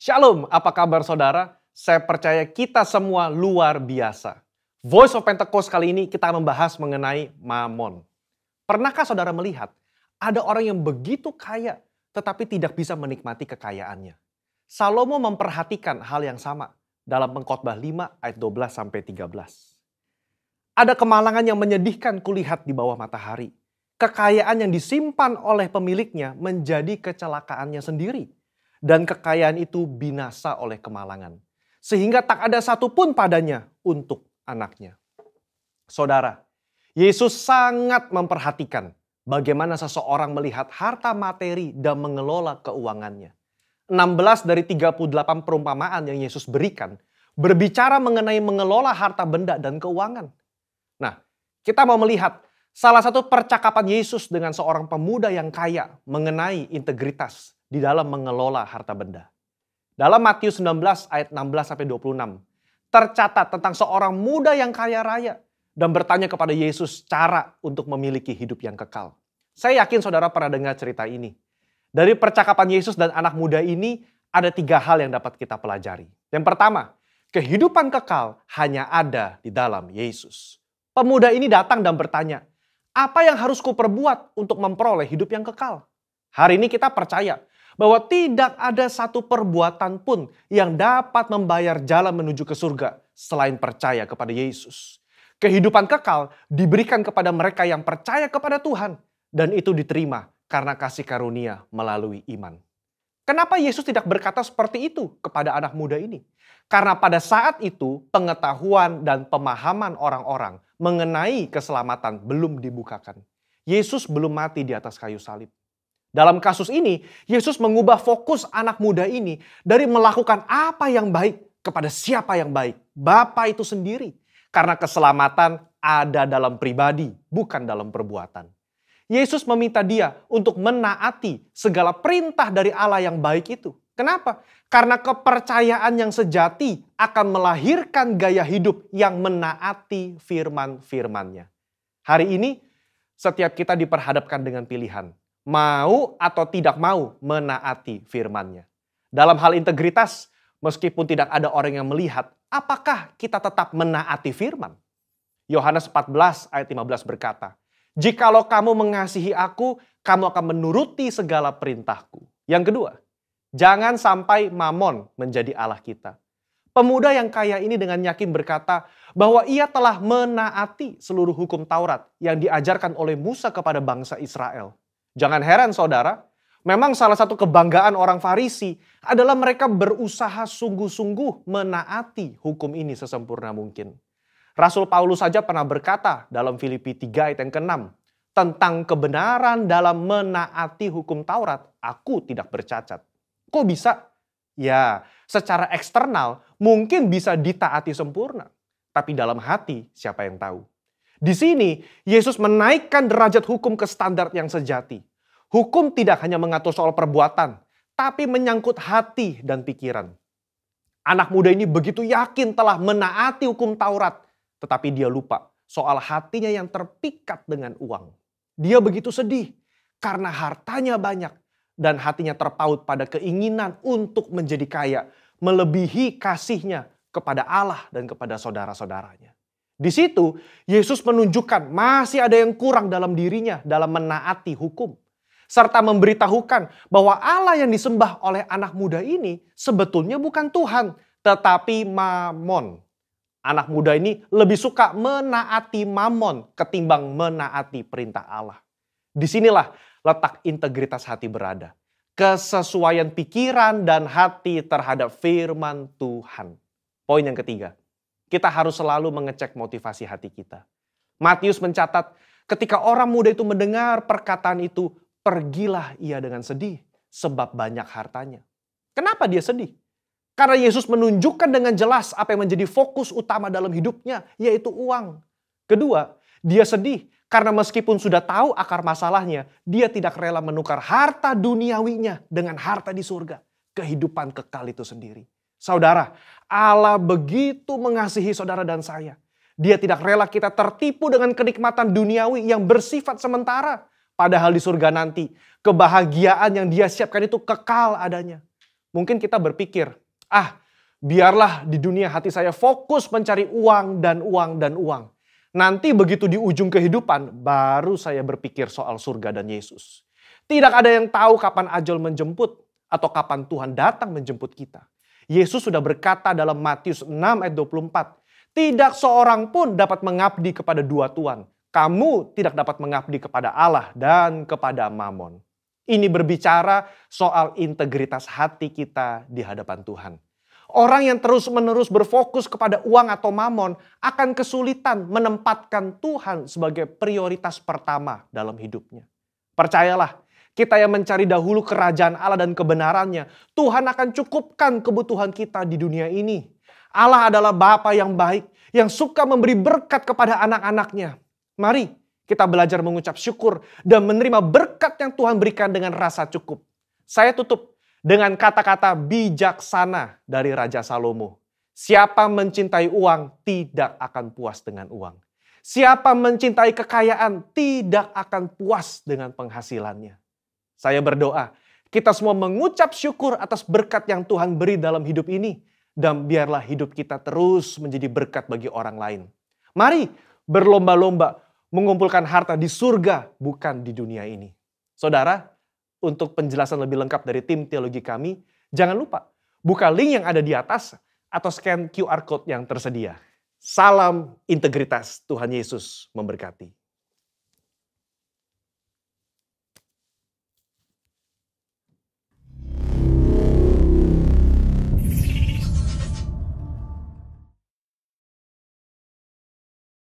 Shalom, apa kabar saudara? Saya percaya kita semua luar biasa. Voice of Pentecost kali ini kita membahas mengenai mamon. Pernahkah saudara melihat ada orang yang begitu kaya tetapi tidak bisa menikmati kekayaannya? Salomo memperhatikan hal yang sama dalam pengkhotbah 5 ayat 12 sampai 13. Ada kemalangan yang menyedihkan kulihat di bawah matahari. Kekayaan yang disimpan oleh pemiliknya menjadi kecelakaannya sendiri dan kekayaan itu binasa oleh kemalangan, sehingga tak ada satupun padanya untuk anaknya. Saudara, Yesus sangat memperhatikan bagaimana seseorang melihat harta materi dan mengelola keuangannya. 16 dari 38 perumpamaan yang Yesus berikan berbicara mengenai mengelola harta benda dan keuangan. Nah, kita mau melihat salah satu percakapan Yesus dengan seorang pemuda yang kaya mengenai integritas di dalam mengelola harta benda. Dalam Matius 19 ayat 16 sampai 26 tercatat tentang seorang muda yang kaya raya dan bertanya kepada Yesus cara untuk memiliki hidup yang kekal. Saya yakin saudara pernah dengar cerita ini. Dari percakapan Yesus dan anak muda ini, ada tiga hal yang dapat kita pelajari. Yang pertama, kehidupan kekal hanya ada di dalam Yesus. Pemuda ini datang dan bertanya, apa yang harus kuperbuat untuk memperoleh hidup yang kekal? Hari ini kita percaya bahwa tidak ada satu perbuatan pun yang dapat membayar jalan menuju ke surga selain percaya kepada Yesus. Kehidupan kekal diberikan kepada mereka yang percaya kepada Tuhan dan itu diterima karena kasih karunia melalui iman. Kenapa Yesus tidak berkata seperti itu kepada anak muda ini? Karena pada saat itu pengetahuan dan pemahaman orang-orang mengenai keselamatan belum dibukakan. Yesus belum mati di atas kayu salib. Dalam kasus ini, Yesus mengubah fokus anak muda ini dari melakukan apa yang baik kepada siapa yang baik, Bapak itu sendiri. Karena keselamatan ada dalam pribadi, bukan dalam perbuatan. Yesus meminta dia untuk menaati segala perintah dari Allah yang baik itu. Kenapa? Karena kepercayaan yang sejati akan melahirkan gaya hidup yang menaati firman-firmannya. Hari ini, setiap kita diperhadapkan dengan pilihan mau atau tidak mau menaati firman-Nya. Dalam hal integritas, meskipun tidak ada orang yang melihat, apakah kita tetap menaati firman? Yohanes 14 ayat 15 berkata, Jikalau kamu mengasihi aku, kamu akan menuruti segala perintahku. Yang kedua, jangan sampai mamon menjadi Allah kita. Pemuda yang kaya ini dengan yakin berkata bahwa ia telah menaati seluruh hukum Taurat yang diajarkan oleh Musa kepada bangsa Israel. Jangan heran saudara, memang salah satu kebanggaan orang Farisi adalah mereka berusaha sungguh-sungguh menaati hukum ini sesempurna mungkin. Rasul Paulus saja pernah berkata dalam Filipi 3 ayat yang ke-6, tentang kebenaran dalam menaati hukum Taurat, aku tidak bercacat. Kok bisa? Ya, secara eksternal mungkin bisa ditaati sempurna. Tapi dalam hati siapa yang tahu? Di sini, Yesus menaikkan derajat hukum ke standar yang sejati. Hukum tidak hanya mengatur soal perbuatan, tapi menyangkut hati dan pikiran. Anak muda ini begitu yakin telah menaati hukum Taurat, tetapi dia lupa soal hatinya yang terpikat dengan uang. Dia begitu sedih karena hartanya banyak dan hatinya terpaut pada keinginan untuk menjadi kaya, melebihi kasihnya kepada Allah dan kepada saudara-saudaranya. Di situ Yesus menunjukkan masih ada yang kurang dalam dirinya dalam menaati hukum. Serta memberitahukan bahwa Allah yang disembah oleh anak muda ini sebetulnya bukan Tuhan, tetapi mamon. Anak muda ini lebih suka menaati mamon ketimbang menaati perintah Allah. Disinilah letak integritas hati berada. Kesesuaian pikiran dan hati terhadap firman Tuhan. Poin yang ketiga, kita harus selalu mengecek motivasi hati kita. Matius mencatat, ketika orang muda itu mendengar perkataan itu, pergilah ia dengan sedih sebab banyak hartanya. Kenapa dia sedih? Karena Yesus menunjukkan dengan jelas apa yang menjadi fokus utama dalam hidupnya, yaitu uang. Kedua, dia sedih karena meskipun sudah tahu akar masalahnya, dia tidak rela menukar harta duniawinya dengan harta di surga, kehidupan kekal itu sendiri. Saudara, Allah begitu mengasihi saudara dan saya. Dia tidak rela kita tertipu dengan kenikmatan duniawi yang bersifat sementara. Padahal di surga nanti, kebahagiaan yang dia siapkan itu kekal adanya. Mungkin kita berpikir, ah biarlah di dunia hati saya fokus mencari uang dan uang dan uang. Nanti begitu di ujung kehidupan, baru saya berpikir soal surga dan Yesus. Tidak ada yang tahu kapan ajal menjemput atau kapan Tuhan datang menjemput kita. Yesus sudah berkata dalam Matius 6 ayat 24, tidak seorang pun dapat mengabdi kepada dua tuan. Kamu tidak dapat mengabdi kepada Allah dan kepada Mammon. Ini berbicara soal integritas hati kita di hadapan Tuhan. Orang yang terus-menerus berfokus kepada uang atau mamon akan kesulitan menempatkan Tuhan sebagai prioritas pertama dalam hidupnya. Percayalah, kita yang mencari dahulu kerajaan Allah dan kebenarannya, Tuhan akan cukupkan kebutuhan kita di dunia ini. Allah adalah Bapa yang baik, yang suka memberi berkat kepada anak-anaknya. Mari kita belajar mengucap syukur dan menerima berkat yang Tuhan berikan dengan rasa cukup. Saya tutup dengan kata-kata bijaksana dari Raja Salomo. Siapa mencintai uang tidak akan puas dengan uang. Siapa mencintai kekayaan tidak akan puas dengan penghasilannya. Saya berdoa, kita semua mengucap syukur atas berkat yang Tuhan beri dalam hidup ini. Dan biarlah hidup kita terus menjadi berkat bagi orang lain. Mari berlomba-lomba mengumpulkan harta di surga, bukan di dunia ini. Saudara, untuk penjelasan lebih lengkap dari tim teologi kami, jangan lupa buka link yang ada di atas atau scan QR code yang tersedia. Salam integritas, Tuhan Yesus memberkati.